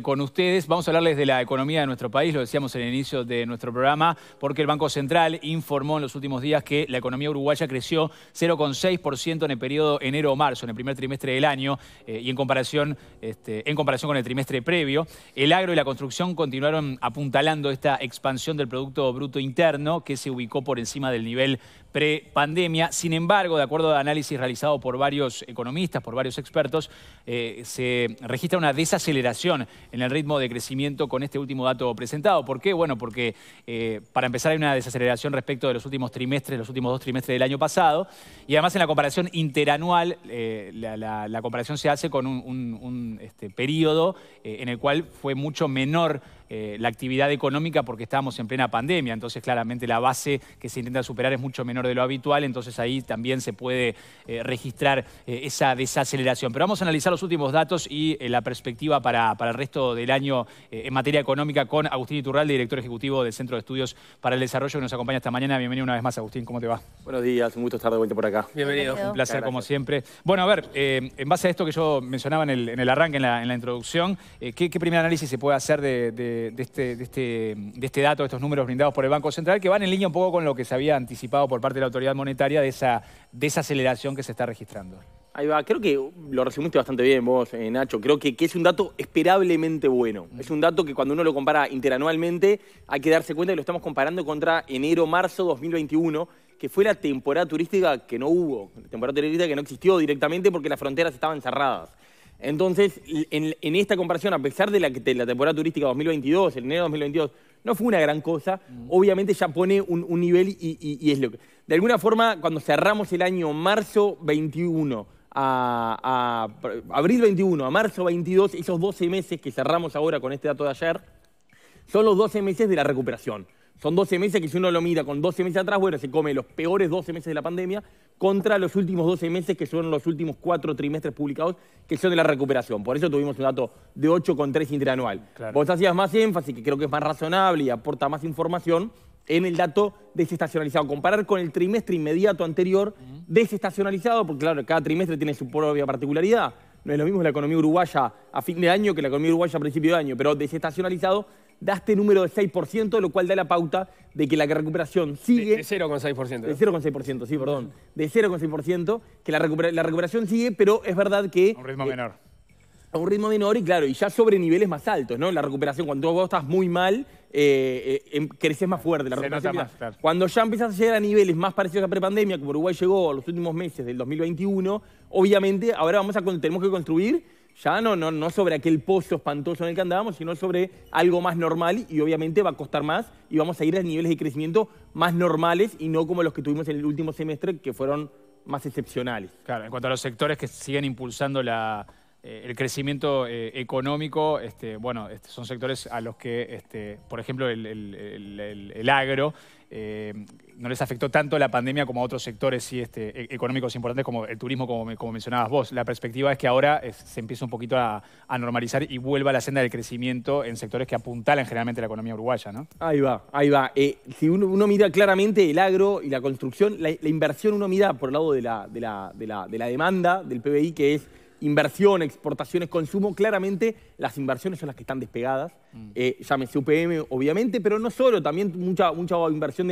con ustedes, vamos a hablarles de la economía de nuestro país, lo decíamos en el inicio de nuestro programa, porque el Banco Central informó en los últimos días que la economía uruguaya creció 0,6% en el periodo enero-marzo, en el primer trimestre del año, eh, y en comparación, este, en comparación con el trimestre previo. El agro y la construcción continuaron apuntalando esta expansión del Producto Bruto Interno, que se ubicó por encima del nivel pre-pandemia. Sin embargo, de acuerdo a análisis realizado por varios economistas, por varios expertos, eh, se registra una desaceleración en el ritmo de crecimiento con este último dato presentado. ¿Por qué? Bueno, porque eh, para empezar hay una desaceleración respecto de los últimos trimestres, los últimos dos trimestres del año pasado, y además en la comparación interanual, eh, la, comparación se hace con un, este, periodo eh, en el cual fue mucho menor eh, la actividad económica porque estábamos en plena pandemia, entonces claramente la base que se intenta superar es mucho menor de lo habitual, entonces ahí también se puede eh, registrar eh, esa desaceleración. Pero vamos a analizar los últimos datos y la perspectiva para, el resto del año en materia económica con Agustín Iturral director ejecutivo del Centro de Estudios para el Desarrollo, que nos acompaña esta mañana. Bienvenido una vez más, Agustín, ¿cómo te va? Buenos días, un gusto estar de vuelta por acá. Bienvenido. Un placer, como siempre. Bueno, a ver, en base a esto que yo mencionaba en el, arranque, en la, introducción, ¿qué, primer análisis se puede hacer de este, este, de, este, dato, de estos números brindados por el Banco Central, que van en línea un poco con lo que se había anticipado por parte de la autoridad monetaria de esa desaceleración que se está registrando. Ahí va, creo que lo resumiste bastante bien vos, eh, Nacho. Creo que, que, es un dato esperablemente bueno. Mm. Es un dato que cuando uno lo compara interanualmente hay que darse cuenta que lo estamos comparando contra enero-marzo 2021, que fue la temporada turística que no hubo, la temporada turística que no existió directamente porque las fronteras estaban cerradas. Entonces, en, esta comparación, a pesar de la, la temporada turística 2022, el enero de 2022, no fue una gran cosa, mm. obviamente ya pone un, nivel y, es lo que... De alguna forma, cuando cerramos el año marzo 21 abril 21 a marzo 22, esos 12 meses que cerramos ahora con este dato de ayer, son los 12 meses de la recuperación. Son 12 meses que si uno lo mira con 12 meses atrás, bueno, se come los peores 12 meses de la pandemia contra los últimos 12 meses, que son los últimos cuatro trimestres publicados, que son de la recuperación. Por eso tuvimos un dato de 8,3 interanual. Vos hacías más énfasis, que creo que es más razonable y aporta más información, en el dato desestacionalizado. Comparar con el trimestre inmediato anterior, desestacionalizado, porque claro, cada trimestre tiene su propia particularidad. No es lo mismo la economía uruguaya a fin de año que la economía uruguaya a principio de año, pero desestacionalizado da este número de 6%, lo cual da la pauta de que la recuperación sigue... De, 0,6%. De 0,6%, sí, perdón. De 0,6%, que la, la, recuperación sigue, pero es verdad que... A un ritmo eh, menor. A un ritmo menor y claro, y ya sobre niveles más altos, ¿no? La recuperación, cuando vos estás muy mal, eh, eh, em, creces más fuerte. La Se Cuando ya empiezas a llegar a niveles más parecidos a prepandemia, como Uruguay llegó a los últimos meses del 2021, obviamente ahora vamos a, tenemos que construir ya no, no, sobre aquel pozo espantoso en el que andábamos, sino sobre algo más normal y obviamente va a costar más y vamos a ir a niveles de crecimiento más normales y no como los que tuvimos en el último semestre que fueron más excepcionales. Claro, en cuanto a los sectores que siguen impulsando eh, el crecimiento eh, económico, este, bueno, este, son sectores a los que, este, por ejemplo, el, el, el agro eh, no les afectó tanto la pandemia como a otros sectores este, e, económicos importantes como el turismo, como, como mencionabas vos. La perspectiva es que ahora se empieza un poquito a, normalizar y vuelva a la senda del crecimiento en sectores que apuntalan generalmente la economía uruguaya, ¿no? Ahí va, ahí va. Eh, si uno, mira claramente el agro y la construcción, la, inversión uno mira por el lado de la, de la, de la demanda, del PBI, que es inversión, exportaciones, consumo, claramente las inversiones son las que están despegadas. Mm. Eh, llámese UPM, obviamente, pero no solo, también mucha, mucha inversión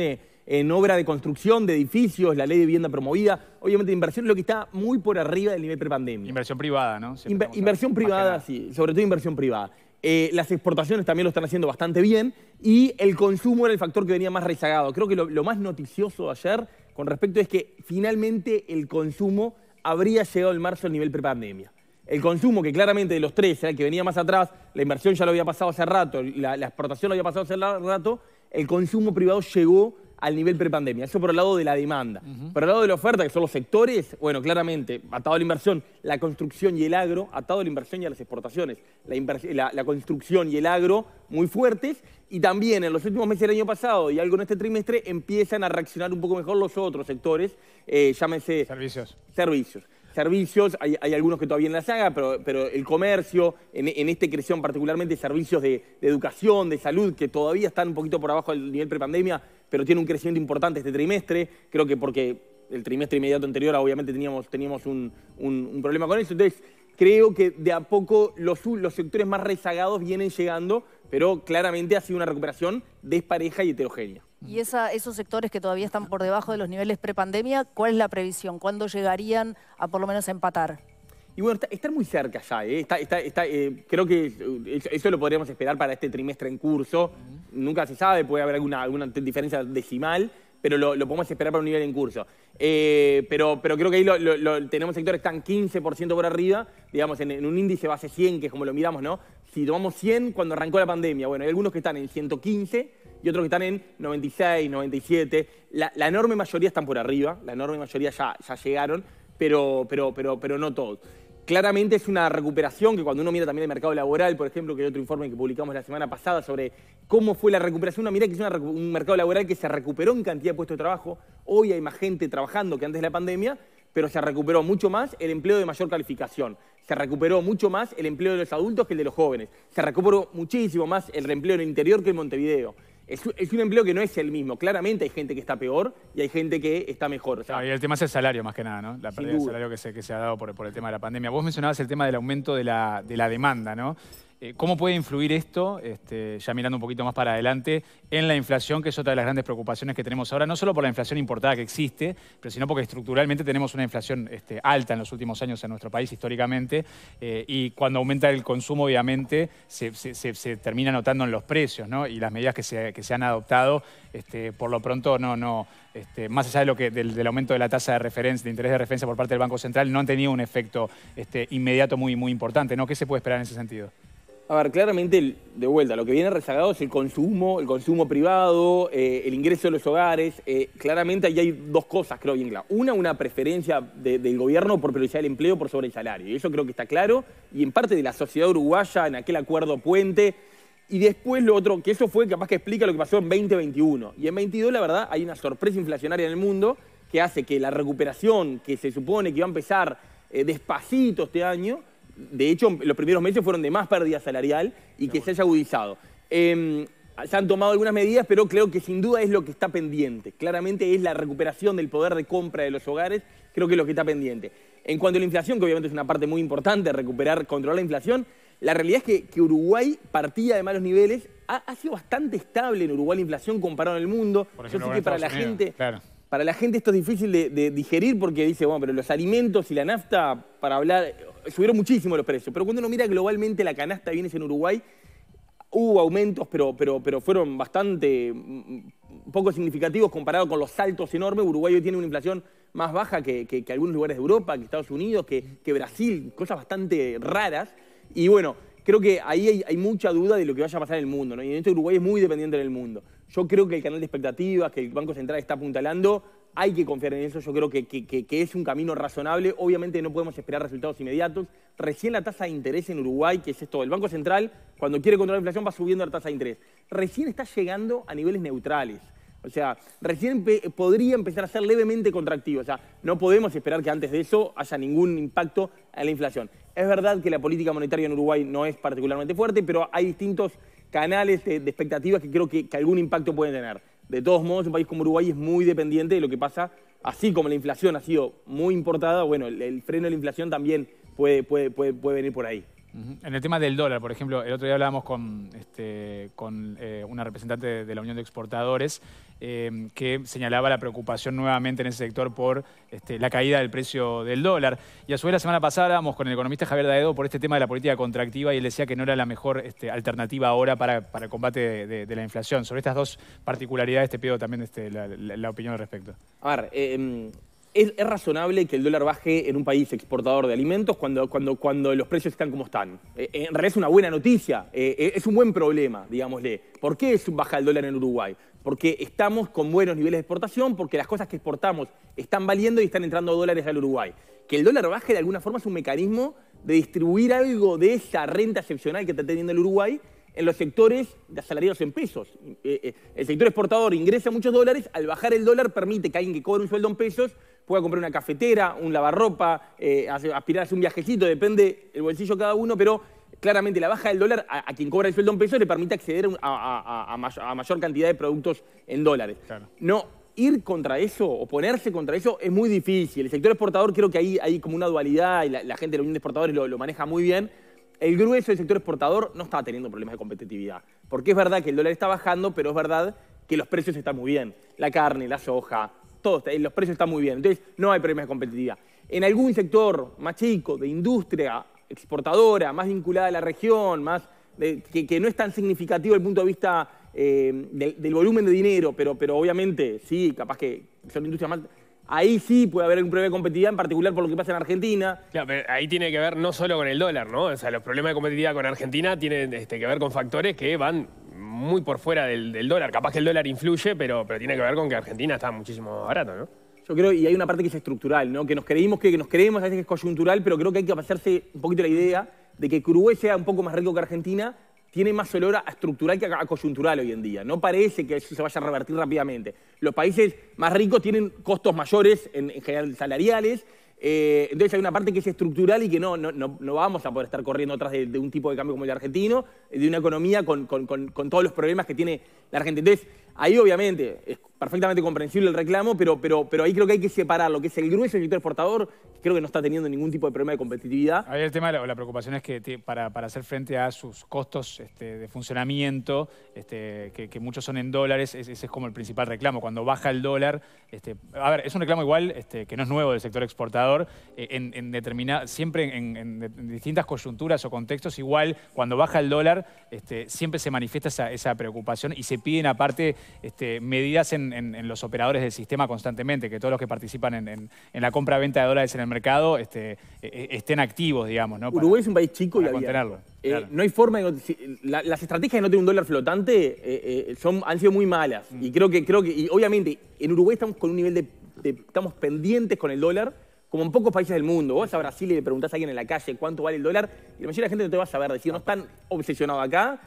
en obra de construcción, de edificios, la ley de vivienda promovida. Obviamente, inversión es lo que está muy por arriba del nivel prepandemia. Inversión privada, ¿no? inversión privada, sí, sobre todo inversión privada. Eh, las exportaciones también lo están haciendo bastante bien y el consumo era el factor que venía más rezagado. Creo que lo, más noticioso ayer con respecto es que finalmente el consumo habría llegado en marzo al nivel prepandemia. El consumo, que claramente de los tres era el que venía más atrás, la inversión ya lo había pasado hace rato, la, la exportación lo había pasado hace rato, el consumo privado llegó al nivel prepandemia. Eso por el lado de la demanda. Por el lado de la oferta, que son los sectores, bueno, claramente, atado a la inversión, la construcción y el agro, atado a la inversión y a las exportaciones. La, construcción y el agro muy fuertes y también en los últimos meses del año pasado y algo en este trimestre empiezan a reaccionar un poco mejor los otros sectores, ...llámense... Eh, llámese... Servicios. Servicios servicios, hay, algunos que todavía en la saga, pero, el comercio, en, este creció particularmente servicios de, educación, de salud, que todavía están un poquito por abajo del nivel prepandemia, pero tiene un crecimiento importante este trimestre, creo que porque el trimestre inmediato anterior obviamente teníamos, teníamos un, problema con eso, entonces creo que de a poco los, los sectores más rezagados vienen llegando, pero claramente ha sido una recuperación despareja y heterogénea. Y esos sectores que todavía están por debajo de los niveles prepandemia, ¿cuál es la previsión? ¿Cuándo llegarían a por lo menos empatar? Y bueno, están muy cerca ya, ¿eh? está, eh, creo que eso lo podríamos esperar para este trimestre en curso nunca se sabe, puede haber alguna, alguna diferencia decimal, pero lo, podemos esperar para un nivel en curso. Eh, pero, pero creo que ahí lo, tenemos sectores que están 15% por arriba, digamos, en, un índice base 100, que es como lo miramos, ¿no? Si tomamos 100 cuando arrancó la pandemia, bueno, hay algunos que están en 115 y otros que están en 96, 97. La, enorme mayoría están por arriba, la enorme mayoría ya, ya llegaron, pero, pero, pero, pero no todos. Claramente es una recuperación que cuando uno mira también el mercado laboral, por ejemplo, que hay otro informe que publicamos la semana pasada sobre cómo fue la recuperación, uno mira que es un mercado laboral que se recuperó en cantidad de puestos de trabajo, hoy hay más gente trabajando que antes de la pandemia, pero se recuperó mucho más el empleo de mayor calificación, se recuperó mucho más el empleo de los adultos que el de los jóvenes, se recuperó muchísimo más el reempleo en el interior que en Montevideo. Es, es, un empleo que no es el mismo. Claramente hay gente que está peor y hay gente que está mejor. y el tema es el salario más que nada, ¿no? La pérdida de salario que se, ha dado por, por, el tema de la pandemia. Vos mencionabas el tema del aumento de la, de la demanda, ¿no? Eh, ¿Cómo puede influir esto, este, ya mirando un poquito más para adelante, en la inflación, que es otra de las grandes preocupaciones que tenemos ahora, no solo por la inflación importada que existe, pero sino porque estructuralmente tenemos una inflación este, alta en los últimos años en nuestro país históricamente, eh, y cuando aumenta el consumo, obviamente, se, termina notando en los precios, Y las medidas que se, han adoptado, este, por lo pronto, no, no, más allá de lo que, del, aumento de la tasa de referencia, de interés de referencia por parte del Banco Central, no han tenido un efecto inmediato muy, muy importante. ¿Qué se puede esperar en ese sentido? A ver, claramente, de vuelta, lo que viene rezagado es el consumo, el consumo privado, eh, el ingreso de los hogares. Eh, claramente ahí hay dos cosas, creo bien Una, una preferencia del gobierno por priorizar el empleo por sobre el salario. Y eso creo que está claro. Y en parte de la sociedad uruguaya, en aquel acuerdo puente. Y después lo otro, que eso fue capaz que explica lo que pasó en 2021. Y en 22, la verdad, hay una sorpresa inflacionaria en el mundo que hace que la recuperación que se supone que va a empezar eh, despacito este año de hecho, los primeros meses fueron de más pérdida salarial y que se haya agudizado. Em, se han tomado algunas medidas, pero creo que sin duda es lo que está pendiente. Claramente es la recuperación del poder de compra de los hogares, creo que es lo que está pendiente. En cuanto a la inflación, que obviamente es una parte muy importante, recuperar, controlar la inflación, la realidad es que, Uruguay partía de malos niveles, ha, sido bastante estable en Uruguay la inflación comparado el mundo. Por Yo que para la gente para la gente esto es difícil de, digerir porque dice, bueno, pero los alimentos y la nafta, para hablar, subieron muchísimo los precios. Pero cuando uno mira globalmente la canasta de bienes en Uruguay, hubo aumentos, pero, fueron bastante mm, poco significativos comparado con los saltos enormes. Uruguay hoy tiene una inflación más baja que, algunos lugares de Europa, que Estados Unidos, que, Brasil, cosas bastante raras. Y bueno, creo que ahí hay, mucha duda de lo que vaya a pasar en el mundo. Y en esto Uruguay es muy dependiente del mundo. Yo creo que el canal de expectativas que el Banco Central está apuntalando, hay que confiar en eso. Yo creo que, es un camino razonable. Obviamente no podemos esperar resultados inmediatos. Recién la tasa de interés en Uruguay, que es esto, el Banco Central, cuando quiere controlar la inflación, va subiendo la tasa de interés. Recién está llegando a niveles neutrales. O sea, recién podría empezar a ser levemente contractivo. O sea, no podemos esperar que antes de eso haya ningún impacto en la inflación. Es verdad que la política monetaria en Uruguay no es particularmente fuerte, pero hay distintos canales de, expectativas que creo que, algún impacto pueden tener. De todos modos, un país como Uruguay es muy dependiente de lo que pasa, así como la inflación ha sido muy importada, bueno, el, freno de la inflación también puede venir por ahí. En el tema del dólar, por ejemplo, el otro día hablábamos con, este, eh, una representante de, la Unión de Exportadores eh, que señalaba la preocupación nuevamente en ese sector por este, la caída del precio del dólar. Y a su vez la semana pasada hablábamos con el economista Javier Daedo por este tema de la política contractiva y él decía que no era la mejor este, alternativa ahora para, el combate de, la inflación. Sobre estas dos particularidades te pido también la, opinión al respecto. A ver, em, ¿Es, razonable que el dólar baje en un país exportador de alimentos cuando, los precios están como están? Eh, eh, en realidad es una buena noticia, eh, es un buen problema, digámosle. ¿Por qué baja el dólar en Uruguay? Porque estamos con buenos niveles de exportación, porque las cosas que exportamos están valiendo y están entrando dólares al Uruguay. Que el dólar baje de alguna forma es un mecanismo de distribuir algo de esa renta excepcional que está teniendo el Uruguay en los sectores de asalariados en pesos. el sector exportador ingresa muchos dólares, al bajar el dólar permite que alguien que cobre un sueldo en pesos pueda comprar una cafetera, un lavarropa, eh, aspirar a un viajecito, depende el bolsillo cada uno, pero claramente la baja del dólar a, quien cobra el sueldo en pesos le permite acceder a, mayor, cantidad de productos en dólares. No, ir contra eso, oponerse contra eso es muy difícil. El sector exportador creo que ahí hay como una dualidad y la, gente de la Unión de Exportadores lo, lo maneja muy bien el grueso del sector exportador no está teniendo problemas de competitividad. Porque es verdad que el dólar está bajando, pero es verdad que los precios están muy bien. La carne, la soja, todos, eh, los precios están muy bien, entonces no hay problemas de competitividad. En algún sector más chico, de industria exportadora, más vinculada a la región, más que, no es tan significativo desde el punto de vista eh, del, volumen de dinero, pero, pero obviamente sí, capaz que son industrias más... Ahí sí puede haber un problema de competitividad, en particular por lo que pasa en Argentina. Claro, pero ahí tiene que ver no solo con el dólar, ¿no? O sea, los problemas de competitividad con Argentina tienen este, que ver con factores que van muy por fuera del, dólar. Capaz que el dólar influye, pero, pero tiene que ver con que Argentina está muchísimo barato, ¿no? Yo creo, y hay una parte que es estructural, ¿no? Que nos creímos que, nos creemos, a veces que es coyuntural, pero creo que hay que pasarse un poquito la idea de que Uruguay sea un poco más rico que Argentina, tiene más olor a estructural que a coyuntural hoy en día. No parece que eso se vaya a revertir rápidamente. Los países más ricos tienen costos mayores en general salariales eh, entonces hay una parte que es estructural y que no, no, vamos a poder estar corriendo atrás de, un tipo de cambio como el argentino, de una economía con, todos los problemas que tiene la Argentina. Ahí obviamente es perfectamente comprensible el reclamo, pero, pero, pero ahí creo que hay que separar lo que es el grueso del sector exportador, que creo que no está teniendo ningún tipo de problema de competitividad. Ahí el tema, la, la preocupación es que para, hacer frente a sus costos este, de funcionamiento, este, que, muchos son en dólares, ese es como el principal reclamo. Cuando baja el dólar, este, a ver, es un reclamo igual que no es nuevo del sector exportador, eh, en, en siempre en, distintas coyunturas o contextos, igual cuando baja el dólar, siempre se manifiesta esa, esa preocupación y se piden aparte este, medidas en, los operadores del sistema constantemente, que todos los que participan en, la compra-venta de dólares en el mercado este, e, e, estén activos, digamos. ¿no? Uruguay es un país chico y eh, No hay forma de... las estrategias de no tener un dólar flotante eh, eh, son, han sido muy malas. Mm. Y creo que, creo que obviamente, en Uruguay estamos con un nivel de estamos pendientes con el dólar como en pocos países del mundo. Vos a Brasil y le preguntás a alguien en la calle cuánto vale el dólar y la mayoría de la gente no te va a saber decir, no están obsesionados acá.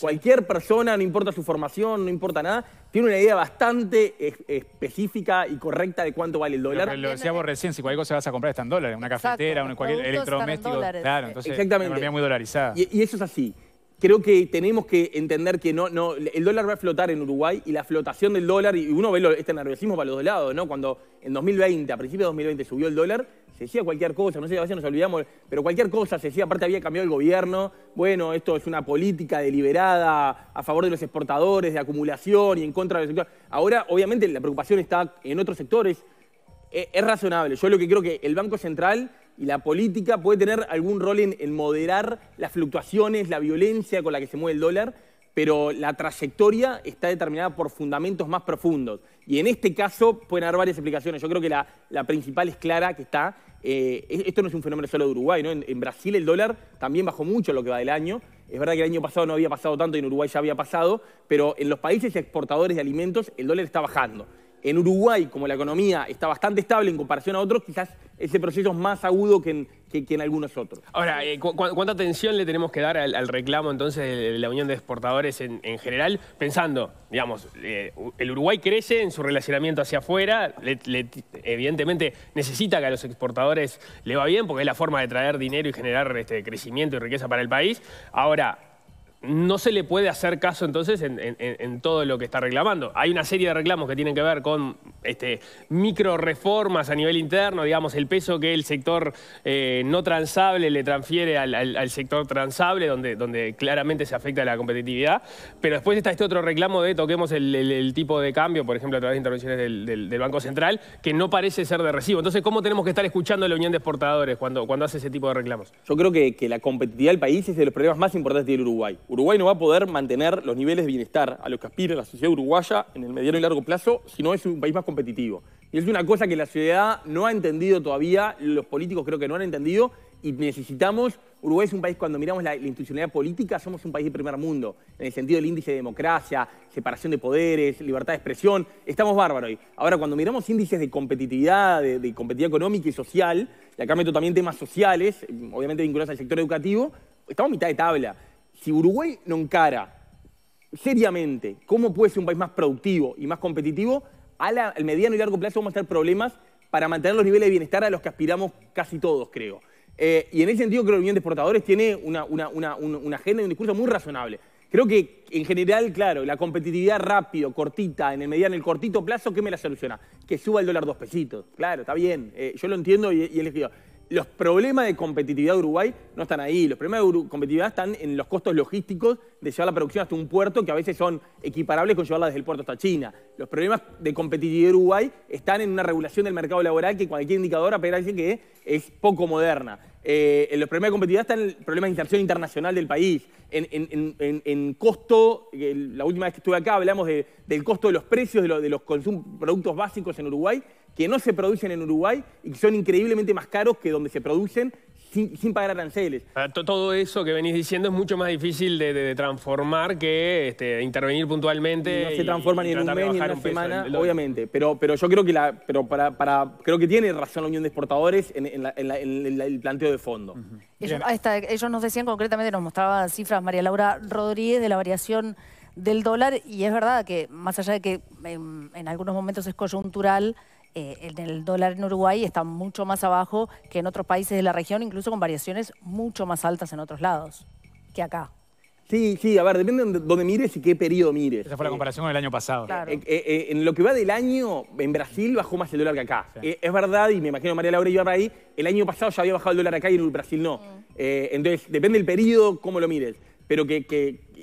Cualquier persona, no importa su formación, no importa nada, tiene una idea bastante específica y correcta de cuánto vale el dólar. Pero, lo decíamos recién, si cualquier cosa vas a comprar está en dólares, una cafetera, un cualquier electrodoméstico. Claro, entonces Exactamente. una economía muy dolarizada. y eso es así creo que tenemos que entender que no, no, el dólar va a flotar en Uruguay y la flotación del dólar, y uno ve este nerviosismo para los dos lados, ¿no? Cuando en 2020, a principios de 2020, subió el dólar, se decía cualquier cosa, no sé, a veces nos olvidamos, pero cualquier cosa se decía, aparte había cambiado el gobierno, bueno, esto es una política deliberada a favor de los exportadores, de acumulación y en contra de sector. Ahora, obviamente, la preocupación está en otros sectores, e, es, razonable. Yo lo que creo que el Banco Central y la política puede tener algún rol en, moderar las fluctuaciones, la violencia con la que se mueve el dólar, pero la trayectoria está determinada por fundamentos más profundos. Y en este caso pueden haber varias explicaciones. Yo creo que la, principal es clara, que está, eh, esto no es un fenómeno solo de Uruguay, ¿no? en, en Brasil el dólar también bajó mucho lo que va del año, es verdad que el año pasado no había pasado tanto y en Uruguay ya había pasado, pero en los países exportadores de alimentos el dólar está bajando en Uruguay, como la economía está bastante estable en comparación a otros, quizás ese proceso es más agudo que en, algunos otros. Ahora, eh, ¿cuánta atención le tenemos que dar al, reclamo entonces de la Unión de Exportadores en, general? Pensando, digamos, eh, el Uruguay crece en su relacionamiento hacia afuera, evidentemente necesita que a los exportadores le va bien porque es la forma de traer dinero y generar este, crecimiento y riqueza para el país. Ahora, no se le puede hacer caso entonces en, todo lo que está reclamando. Hay una serie de reclamos que tienen que ver con este, micro reformas a nivel interno, digamos, el peso que el sector eh, no transable le transfiere al, sector transable, donde, claramente se afecta la competitividad. Pero después está este otro reclamo de toquemos el, tipo de cambio, por ejemplo, a través de intervenciones del, Banco Central, que no parece ser de recibo. Entonces, ¿cómo tenemos que estar escuchando a la Unión de Exportadores cuando, hace ese tipo de reclamos? Yo creo que, que la competitividad del país es de los problemas más importantes del Uruguay. Uruguay no va a poder mantener los niveles de bienestar a los que aspira la sociedad uruguaya en el mediano y largo plazo si no es un país más competitivo. Y es una cosa que la sociedad no ha entendido todavía, los políticos creo que no han entendido y necesitamos, Uruguay es un país, cuando miramos la, institucionalidad política, somos un país de primer mundo, en el sentido del índice de democracia, separación de poderes, libertad de expresión, estamos bárbaros Ahora, cuando miramos índices de competitividad, de, de, competitividad económica y social, y acá meto también temas sociales, obviamente vinculados al sector educativo, estamos a mitad de tabla si Uruguay no encara seriamente cómo puede ser un país más productivo y más competitivo, a al mediano y largo plazo vamos a tener problemas para mantener los niveles de bienestar a los que aspiramos casi todos, creo. Eh, y en ese sentido creo que la Unión de Exportadores tiene una, agenda y un discurso muy razonable. Creo que en general, claro, la competitividad rápido, cortita, en el mediano, en el cortito plazo, ¿qué me la soluciona? Que suba el dólar dos pesitos. Claro, está bien. Eh, yo lo entiendo y, y él los problemas de competitividad de Uruguay no están ahí. Los problemas de competitividad están en los costos logísticos de llevar la producción hasta un puerto que a veces son equiparables con llevarla desde el puerto hasta China. Los problemas de competitividad de Uruguay están en una regulación del mercado laboral que cualquier indicador dice que es poco moderna. Eh, los problemas de competitividad están el problema de inserción internacional del país, en, costo, eh, la última vez que estuve acá hablamos del costo de los precios de, los productos básicos en Uruguay que no se producen en Uruguay y que son increíblemente más caros que donde se producen sin, pagar aranceles. Ah, todo eso que venís diciendo es mucho más difícil de, transformar que este, intervenir puntualmente. No se transforma y, ni en un mes ni en semana, obviamente. Pero, pero yo creo que la, pero para, creo que tiene razón la Unión de Exportadores en, el planteo de fondo. Ah, ellos, nos decían concretamente, nos mostraba cifras María Laura Rodríguez de la variación del dólar y es verdad que más allá de que em, en algunos momentos es coyuntural, eh, el dólar en Uruguay está mucho más abajo que en otros países de la región, incluso con variaciones mucho más altas en otros lados que acá. Sí, sí, a ver, depende de dónde mires y qué periodo mires. Esa fue la eh, comparación del con el año pasado. Eh, en lo que va del año, en Brasil bajó más el dólar que acá. es verdad, y me imagino María Laura iba para ahí, el año pasado ya había bajado el dólar acá y en Brasil no. Mm. entonces, depende del periodo, cómo lo mires. Pero que,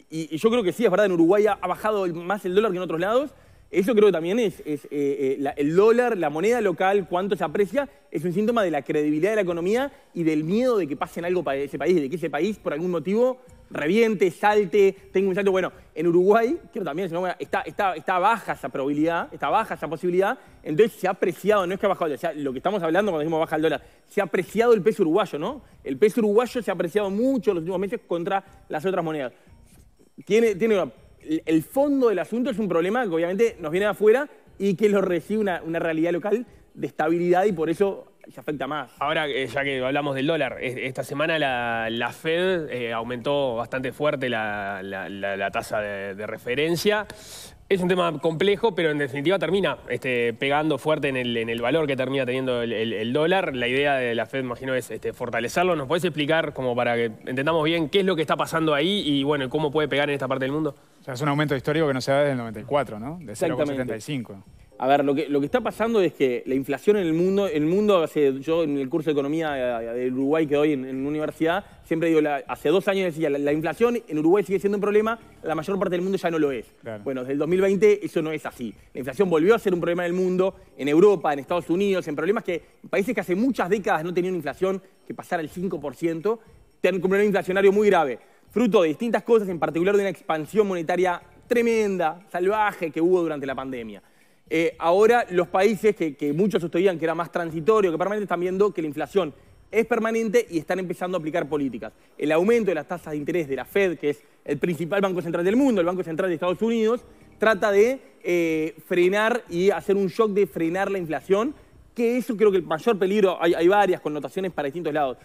y, yo creo que sí, es verdad, en Uruguay ha, bajado más el dólar que en otros lados, eso creo que también es, eh, eh, el dólar, la moneda local, cuánto se aprecia, es un síntoma de la credibilidad de la economía y del miedo de que pasen algo para ese país, de que ese país por algún motivo reviente, salte, tenga un salto. Bueno, en Uruguay, creo también, está, está, está baja esa probabilidad, está baja esa posibilidad, entonces se ha apreciado, no es que ha bajado, o sea, lo que estamos hablando cuando decimos baja el dólar, se ha apreciado el peso uruguayo, ¿no? El peso uruguayo se ha apreciado mucho en los últimos meses contra las otras monedas. Tiene, tiene una el fondo del asunto es un problema que obviamente nos viene de afuera y que lo recibe una, realidad local de estabilidad y por eso se afecta más. Ahora, eh, ya que hablamos del dólar, esta semana la, Fed eh, aumentó bastante fuerte la, tasa de, referencia. Es un tema complejo, pero en definitiva termina este, pegando fuerte en el, valor que termina teniendo el, dólar. La idea de la Fed, imagino, es este, fortalecerlo. ¿Nos puedes explicar, como para que entendamos bien, qué es lo que está pasando ahí y bueno, cómo puede pegar en esta parte del mundo? es un aumento histórico que no se da desde el 94, ¿no? De 0,75. A ver, lo que, lo que está pasando es que la inflación en el mundo, el mundo yo en el curso de economía de Uruguay que doy en, en universidad, siempre digo, hace dos años decía, la, inflación en Uruguay sigue siendo un problema, la mayor parte del mundo ya no lo es. Bueno, desde el 2020 eso no es así. La inflación volvió a ser un problema en el mundo, en Europa, en Estados Unidos, en problemas que países que hace muchas décadas no tenían inflación que pasara el 5%, tienen un problema inflacionario muy grave fruto de distintas cosas, en particular de una expansión monetaria tremenda, salvaje, que hubo durante la pandemia. Eh, ahora los países que, muchos sostenían que era más transitorio que permanente están viendo que la inflación es permanente y están empezando a aplicar políticas. El aumento de las tasas de interés de la Fed, que es el principal banco central del mundo, el Banco Central de Estados Unidos, trata de eh, frenar y hacer un shock de frenar la inflación, que eso creo que el mayor peligro, hay varias connotaciones para distintos lados,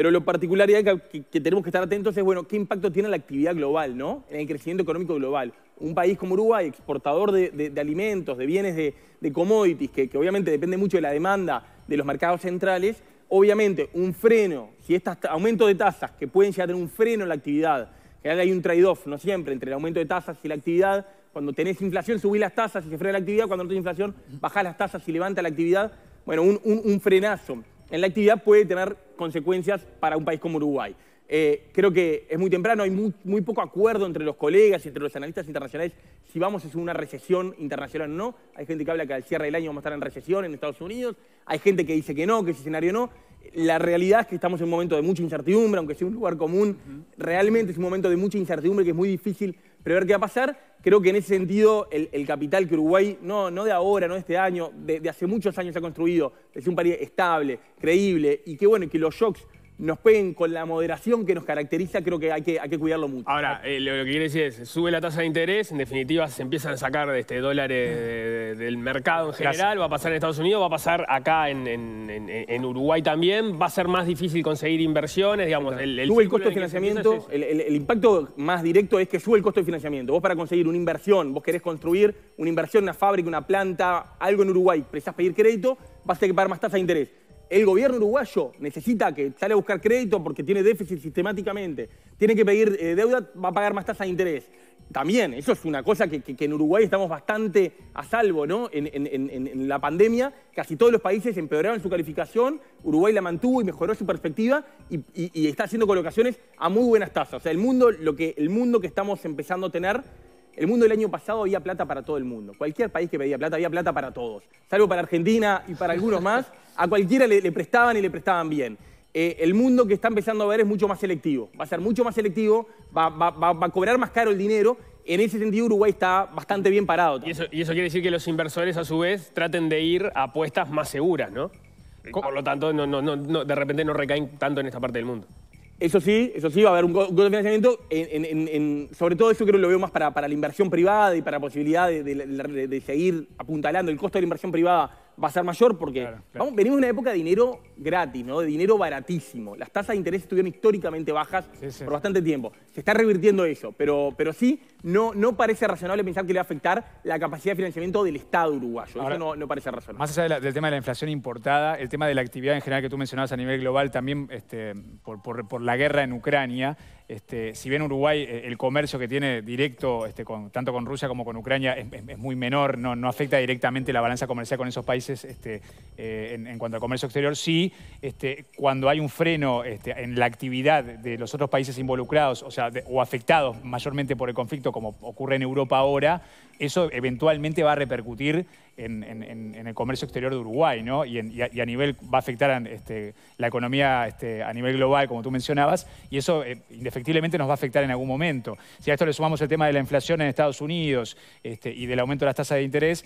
pero lo particular que, tenemos que estar atentos es, bueno, ¿qué impacto tiene la actividad global, ¿no? En el crecimiento económico global. Un país como Uruguay, exportador de, alimentos, de bienes de, commodities, que, obviamente depende mucho de la demanda de los mercados centrales, obviamente un freno, si este aumento de tasas que pueden llegar a tener un freno en la actividad, que hay un trade-off, no siempre, entre el aumento de tasas y la actividad, cuando tenés inflación subís las tasas y se frena la actividad, cuando no tenés inflación bajás las tasas y levanta la actividad, bueno, un frenazo en la actividad puede tener consecuencias para un país como Uruguay. Eh, creo que es muy temprano, hay muy, poco acuerdo entre los colegas, y entre los analistas internacionales, si vamos a una recesión internacional o no. Hay gente que habla que al cierre del año vamos a estar en recesión en Estados Unidos, hay gente que dice que no, que ese escenario no. La realidad es que estamos en un momento de mucha incertidumbre, aunque sea un lugar común, realmente es un momento de mucha incertidumbre que es muy difícil ver qué va a pasar. Creo que en ese sentido el, capital que Uruguay, no, no de ahora, no de este año, de, hace muchos años se ha construido, es un país estable, creíble y que bueno, que los shocks nos peguen con la moderación que nos caracteriza, creo que hay que, cuidarlo mucho. Ahora, eh, lo, que quiere decir es, sube la tasa de interés, en definitiva se empiezan a sacar este, dólares eh, del mercado en general, va a pasar en Estados Unidos, va a pasar acá en, Uruguay también, va a ser más difícil conseguir inversiones, digamos. El, sube el costo de financiamiento, el, el impacto más directo es que sube el costo de financiamiento. Vos para conseguir una inversión, vos querés construir una inversión, una fábrica, una planta, algo en Uruguay, precisás pedir crédito, vas a tener que pagar más tasa de interés el gobierno uruguayo necesita que sale a buscar crédito porque tiene déficit sistemáticamente, tiene que pedir eh, deuda, va a pagar más tasa de interés. También, eso es una cosa que, en Uruguay estamos bastante a salvo, ¿no? En, la pandemia, casi todos los países empeoraron su calificación, Uruguay la mantuvo y mejoró su perspectiva y, está haciendo colocaciones a muy buenas tasas. O sea, el mundo, lo que, el mundo que estamos empezando a tener el mundo del año pasado había plata para todo el mundo. Cualquier país que pedía plata, había plata para todos. Salvo para Argentina y para algunos más, a cualquiera le, prestaban y le prestaban bien. Eh, el mundo que está empezando a ver es mucho más selectivo. Va a ser mucho más selectivo, va, a cobrar más caro el dinero. En ese sentido, Uruguay está bastante bien parado. Y eso, quiere decir que los inversores, a su vez, traten de ir a apuestas más seguras, ¿no? Por lo tanto, de repente no recaen tanto en esta parte del mundo. Eso sí, eso sí, va a haber un costo de financiamiento, sobre todo eso creo que lo veo más para, la inversión privada y para la posibilidad de, de seguir apuntalando el costo de la inversión privada va a ser mayor porque venimos de una época de dinero gratis, de dinero baratísimo. Las tasas de interés estuvieron históricamente bajas por bastante tiempo. Se está revirtiendo eso, pero, sí no, parece razonable pensar que le va a afectar la capacidad de financiamiento del Estado uruguayo. Ahora, eso no, parece razonable. Más allá del tema de la inflación importada, el tema de la actividad en general que tú mencionabas a nivel global, también este, por, la guerra en Ucrania, este, si bien Uruguay eh, el comercio que tiene directo este, tanto con Rusia como con Ucrania es, muy menor, no afecta directamente la balanza comercial con esos países este, eh, en, cuanto al comercio exterior, sí, este, cuando hay un freno este, en la actividad de los otros países involucrados, o sea, o afectados mayormente por el conflicto, como ocurre en Europa ahora, eso eventualmente va a repercutir en, el comercio exterior de Uruguay, ¿no? Y, a, nivel, va a afectar este, la economía este, a nivel global, como tú mencionabas, y eso eh, indefectiblemente nos va a afectar en algún momento. Si a esto le sumamos el tema de la inflación en Estados Unidos este, y del aumento de las tasas de interés,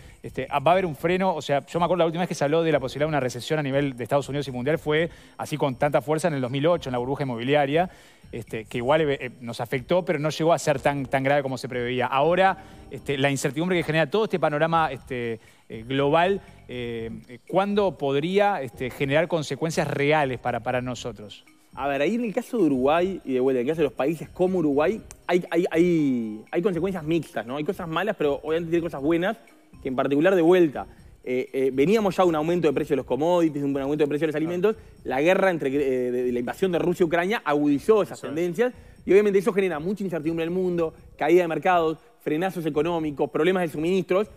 ah, va a haber un freno, o sea, yo me acuerdo la última vez que se habló de la posibilidad de una recesión a nivel de Estados Unidos y mundial fue así con tanta fuerza en el 2008, en la burbuja inmobiliaria, que igual eh, nos afectó, pero no llegó a ser tan, tan grave como se preveía. Ahora este, la incertidumbre que genera todo este panorama este, eh, global, eh, ¿cuándo podría este, generar consecuencias reales para, nosotros? A ver, ahí en el caso de Uruguay y de vuelta, en el caso de los países como Uruguay, hay, hay, consecuencias mixtas, ¿no? Hay cosas malas, pero obviamente tiene cosas buenas, que en particular de vuelta. Eh, veníamos ya de un aumento de precios de los commodities, un aumento de precios de los alimentos. La guerra entre de, la invasión de Rusia y Ucrania agudizó esas tendencias y obviamente eso genera mucha incertidumbre en el mundo, caída de mercados, frenazos económicos, problemas de suministros,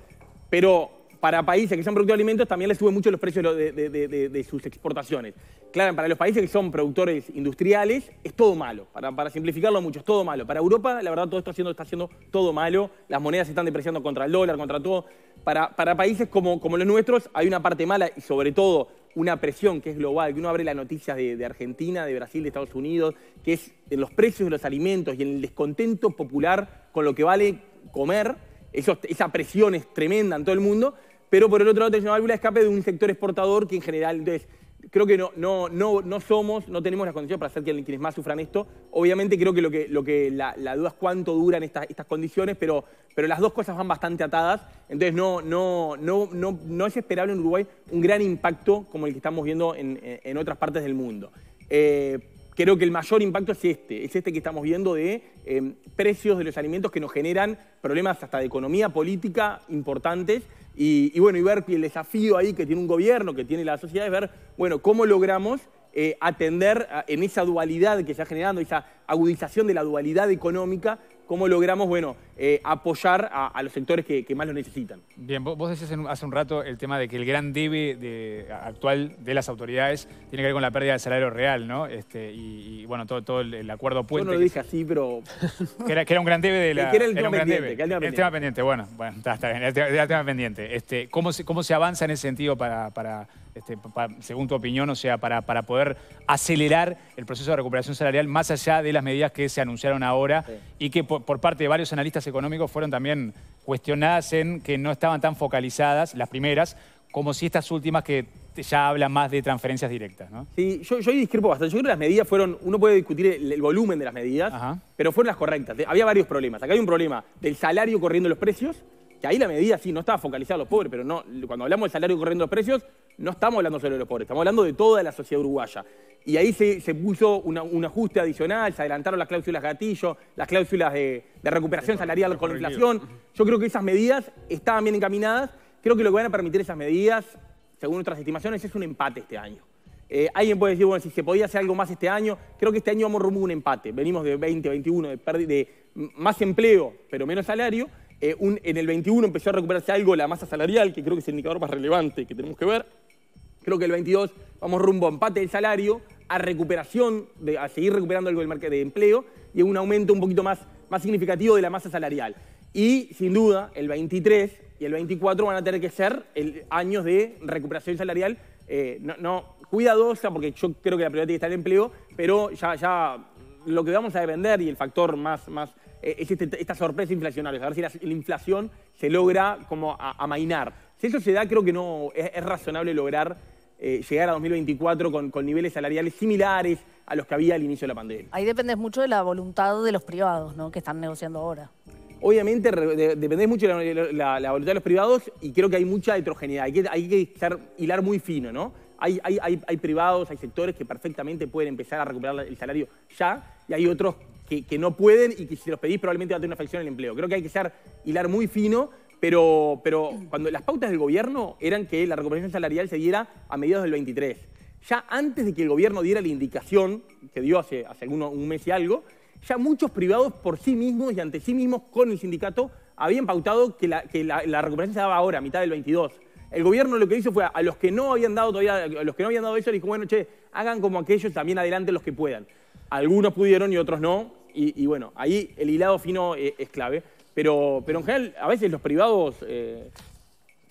pero para países que son productores de alimentos también les suben mucho los precios de, sus exportaciones. Claro, para los países que son productores industriales es todo malo, para, simplificarlo mucho, es todo malo. Para Europa, la verdad, todo esto está haciendo todo malo, las monedas se están depreciando contra el dólar, contra todo. Para, para países como, como los nuestros hay una parte mala y sobre todo una presión que es global, que uno abre las noticias de, de, Argentina, de Brasil, de Estados Unidos, que es en los precios de los alimentos y en el descontento popular con lo que vale comer, esa presión es tremenda en todo el mundo, pero por el otro lado tenemos una válvula de escape de un sector exportador que en general, entonces, creo que no, no, no, no somos, no tenemos las condiciones para hacer que quienes más sufran esto. Obviamente creo que lo que, lo que la, duda es cuánto duran estas, condiciones, pero, pero las dos cosas van bastante atadas. Entonces no, no, no, no, es esperable en Uruguay un gran impacto como el que estamos viendo en, otras partes del mundo. Eh, creo que el mayor impacto es este, es este que estamos viendo de em, precios de los alimentos que nos generan problemas hasta de economía política importantes. Y, bueno, y ver el desafío ahí que tiene un gobierno, que tiene la sociedad, es ver, bueno, cómo logramos eh, atender en esa dualidad que se está generando, esa agudización de la dualidad económica, cómo logramos bueno, eh, apoyar a, los sectores que, más lo necesitan. Bien, vos decías hace un rato el tema de que el gran debe de, actual de las autoridades tiene que ver con la pérdida del salario real, ¿no? Este, y, bueno, todo, todo el, acuerdo puente. Yo no lo dije así, pero... Que era, un gran debe de la... Que era el tema, pendiente, el tema pendiente. bueno, está, bien, el tema, pendiente. Este, ¿cómo, se, ¿Cómo se avanza en ese sentido para, para este, según tu opinión, o sea, para, para, poder acelerar el proceso de recuperación salarial más allá de las medidas que se anunciaron ahora y que por, parte de varios analistas económicos fueron también cuestionadas en que no estaban tan focalizadas, las primeras, como si estas últimas que ya hablan más de transferencias directas, ¿no? Sí, yo, yo discrepo bastante. Yo creo que las medidas fueron... Uno puede discutir el, volumen de las medidas, pero fueron las correctas. Había varios problemas. Acá hay un problema del salario corriendo los precios, que ahí la medida sí no estaba focalizada a los pobres, pero no, cuando hablamos del salario corriendo los precios, no estamos hablando solo de los pobres, estamos hablando de toda la sociedad uruguaya. Y ahí se, puso un ajuste adicional, se adelantaron las cláusulas gatillo, las cláusulas de, recuperación salarial con inflación. Yo creo que esas medidas estaban bien encaminadas. Creo que lo que van a permitir esas medidas, según otras estimaciones, es un empate este año. Eh, alguien puede decir, bueno, si se podía hacer algo más este año, creo que este año vamos rumbo a un empate. Venimos de 20, 21, de más empleo, pero menos salario. Eh, en el 21 empezó a recuperarse algo la masa salarial, que creo que es el indicador más relevante que tenemos que ver. Creo que el 22 vamos rumbo a empate del salario, a recuperación, de, a seguir recuperando algo del mercado de empleo y un aumento un poquito más, más significativo de la masa salarial. Y sin duda, el 23 y el 24 van a tener que ser el, años de recuperación salarial, eh, no, cuidadosa, porque yo creo que la prioridad está el empleo, pero ya, ya lo que vamos a depender y el factor más, más eh, es este, esta sorpresa inflacionaria, a ver si la, inflación se logra como amainar. Si eso se da, creo que no es, razonable lograr eh, llegar a 2024 con, niveles salariales similares a los que había al inicio de la pandemia. Ahí dependes mucho de la voluntad de los privados, ¿no? Que están negociando ahora. Obviamente depende mucho de la, voluntad de los privados y creo que hay mucha heterogeneidad. Hay que, hay que hilar muy fino, ¿no? Hay, hay, hay, privados, hay sectores que perfectamente pueden empezar a recuperar el salario ya y hay otros que, no pueden y que si los pedís probablemente va a tener una afección el empleo. Creo que hay que ser, hilar muy fino, pero, pero cuando las pautas del gobierno eran que la recuperación salarial se diera a mediados del 23. Ya antes de que el gobierno diera la indicación, que dio hace, hace un mes y algo, ya muchos privados por sí mismos y ante sí mismos con el sindicato habían pautado que la, que la, recuperación se daba ahora, a mitad del 22. El gobierno lo que hizo fue a los que no habían dado todavía, a los que no habían dado eso, le dijo, bueno, che, hagan como aquellos, también adelante los que puedan. Algunos pudieron y otros no y, bueno, ahí el hilado fino eh, es, clave. Pero, pero, en general, a veces los privados se eh,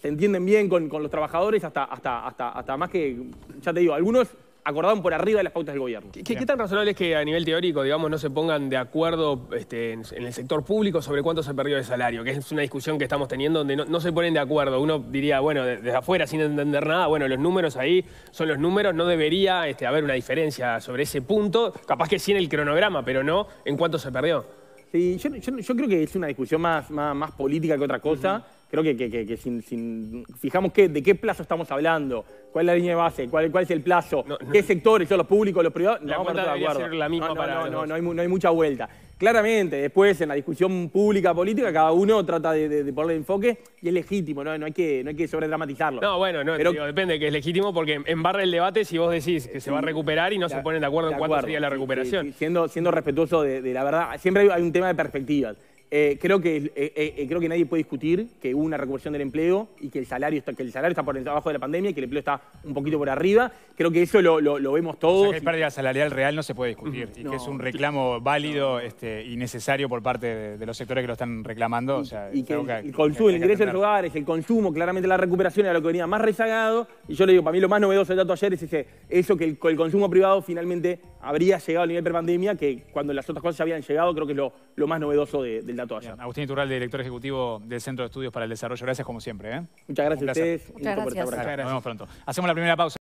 entienden bien con, con los trabajadores, hasta, hasta, hasta, hasta más que, ya te digo, algunos acordaron por arriba de las pautas del gobierno. ¿Qué, tan razonable es que a nivel teórico, digamos, no se pongan de acuerdo este, en, el sector público sobre cuánto se perdió de salario? Que es una discusión que estamos teniendo donde no, se ponen de acuerdo. Uno diría, bueno, desde afuera, sin entender nada, bueno, los números ahí son los números, no debería este, haber una diferencia sobre ese punto. Capaz que sí en el cronograma, pero no en cuánto se perdió yo, creo que es una discusión más, política que otra cosa. Creo que, que, sin, fijamos qué, de qué plazo estamos hablando, cuál es la línea de base, cuál, cuál es el plazo, qué sectores, son los públicos, los privados. no, vamos a ser la misma no hay mucha vuelta. Claramente, después en la discusión pública política, cada uno trata de, poner enfoque y es legítimo, ¿no? hay que, no que sobredramatizarlo. No, bueno, depende que es legítimo porque embarra el debate si vos decís que eh, se va a recuperar y no se ponen de acuerdo en cuánto sería la recuperación. siendo, siendo respetuoso de, la verdad, siempre hay un tema de perspectivas. Eh, creo, que, eh, eh, creo que nadie puede discutir que hubo una recuperación del empleo y que el salario está, que el salario está por debajo de la pandemia y que el empleo está un poquito por arriba. Creo que eso lo, vemos todos. O pérdida salarial real no se puede discutir y que es un reclamo válido este, y necesario por parte de, los sectores que lo están reclamando. Y, que el, consumo, ingreso de los hogares, el consumo, claramente la recuperación era lo que venía más rezagado. Y yo le digo, para mí lo más novedoso del dato ayer es ese, eso que el, consumo privado finalmente habría llegado al nivel pre-pandemia que cuando las otras cosas habían llegado, creo que es lo, más novedoso de, del Agustín Iturral, director ejecutivo del Centro de Estudios para el Desarrollo. Gracias como siempre. ¿eh? Muchas gracias a ustedes. Muchas gracias. Nos vemos pronto. Hacemos la primera pausa.